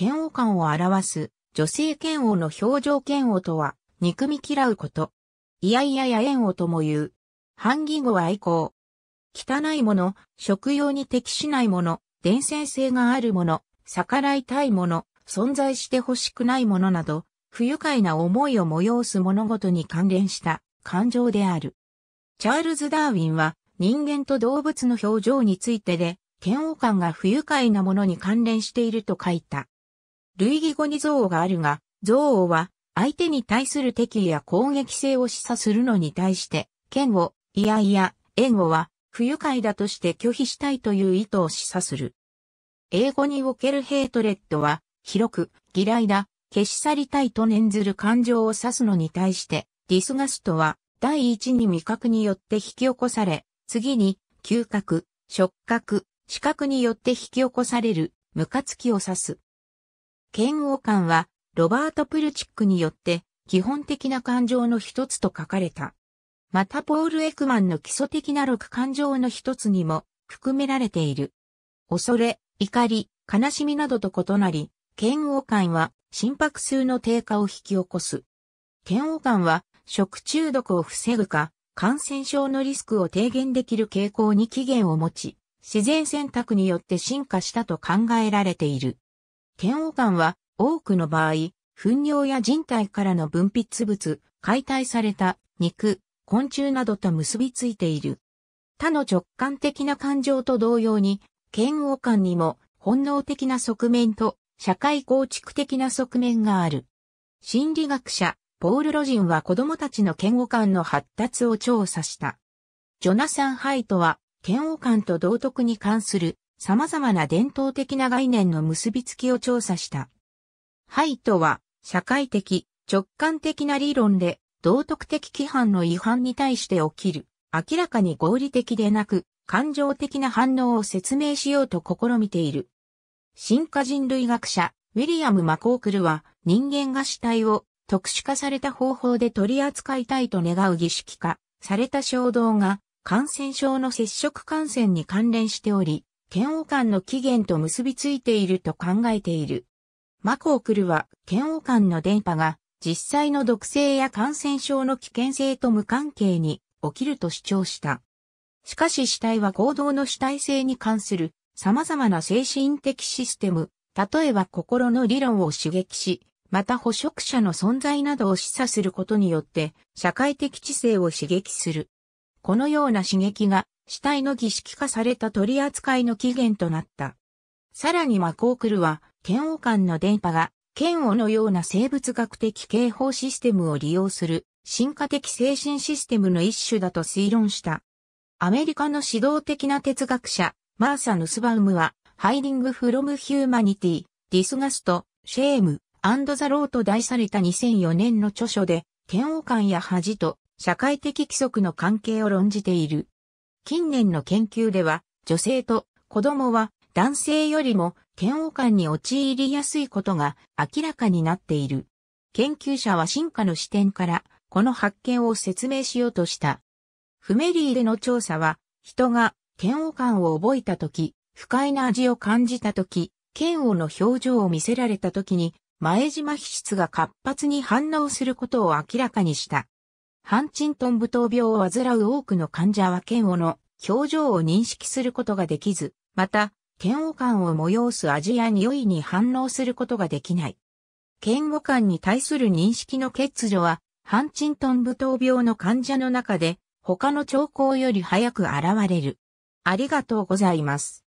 嫌悪感を表す、女性嫌悪の表情嫌悪とは、憎み嫌うこと。いやいやや縁をとも言う。反義語は愛好。汚いもの、食用に適しないもの、伝染性があるもの、逆らいたいもの、存在して欲しくないものなど、不愉快な思いを催す物事に関連した感情である。チャールズ・ダーウィンは人間と動物の表情についてで、嫌悪感が不愉快なものに関連していると書いた。類義語に憎悪があるが、憎悪は相手に対する敵意や攻撃性を示唆するのに対して、嫌悪、いやいや、援護は不愉快だとして拒否したいという意図を示唆する。英語におけるヘイトレッドは、広く、嫌いだ、消し去りたいと念ずる感情を指すのに対して、ディスガストは、第一に味覚によって引き起こされ、次に、嗅覚、触覚、視覚によって引き起こされる、ムカつきを指す。嫌悪感は、ロバート・プルチックによって、基本的な感情の一つと書かれた。またポール・エクマンの基礎的な六感情の一つにも含められている。恐れ、怒り、悲しみなどと異なり、嫌悪感は心拍数の低下を引き起こす。嫌悪感は食中毒を防ぐか、感染症のリスクを低減できる傾向に起源を持ち、自然選択によって進化したと考えられている。嫌悪感は多くの場合、糞尿や人体からの分泌物、解体された肉、昆虫などと結びついている。他の直感的な感情と同様に、嫌悪感にも本能的な側面と社会構築的な側面がある。心理学者、ポール・ロジンは子供たちの嫌悪感の発達を調査した。ジョナサン・ハイトは、嫌悪感と道徳に関する様々な伝統的な概念の結びつきを調査した。ハイトは、社会的、直感的な理論で、道徳的規範の違反に対して起きる、明らかに合理的でなく、感情的な反応を説明しようと試みている。進化人類学者、ウィリアム・マコークルは、人間が死体を特殊化された方法で取り扱いたいと願う儀式化された衝動が、感染症の接触感染に関連しており、嫌悪感の起源と結びついていると考えている。マコークルは、嫌悪感の電波が、実際の毒性や感染症の危険性と無関係に起きると主張した。しかし死体は行動の主体性に関する様々な精神的システム、例えば心の理論を刺激し、また捕食者の存在などを示唆することによって社会的知性を刺激する。このような刺激が死体の儀式化された取り扱いの起源となった。さらにマコークルは、嫌悪感の電波が、嫌悪のような生物学的警報システムを利用する、進化的精神システムの一種だと推論した。アメリカの指導的な哲学者、マーサ・ヌスバウムは、ハイディング・フロム・ヒューマニティ、ディスガスト、シェーム、アンド・ザ・ローと題された2004年の著書で、嫌悪感や恥と社会的規則の関係を論じている。近年の研究では、女性と子供は男性よりも嫌悪感に陥りやすいことが明らかになっている。研究者は進化の視点からこの発見を説明しようとした。フメリーでの調査は、人が嫌悪感を覚えたとき、不快な味を感じたとき、嫌悪の表情を見せられたときに、前島皮質が活発に反応することを明らかにした。ハンチントン舞踏病を患う多くの患者は嫌悪の表情を認識することができず、また、嫌悪感を催す味や匂いに反応することができない。嫌悪感に対する認識の欠如は、ハンチントン舞踏病の患者の中で、他の兆候より早く現れる。ありがとうございます。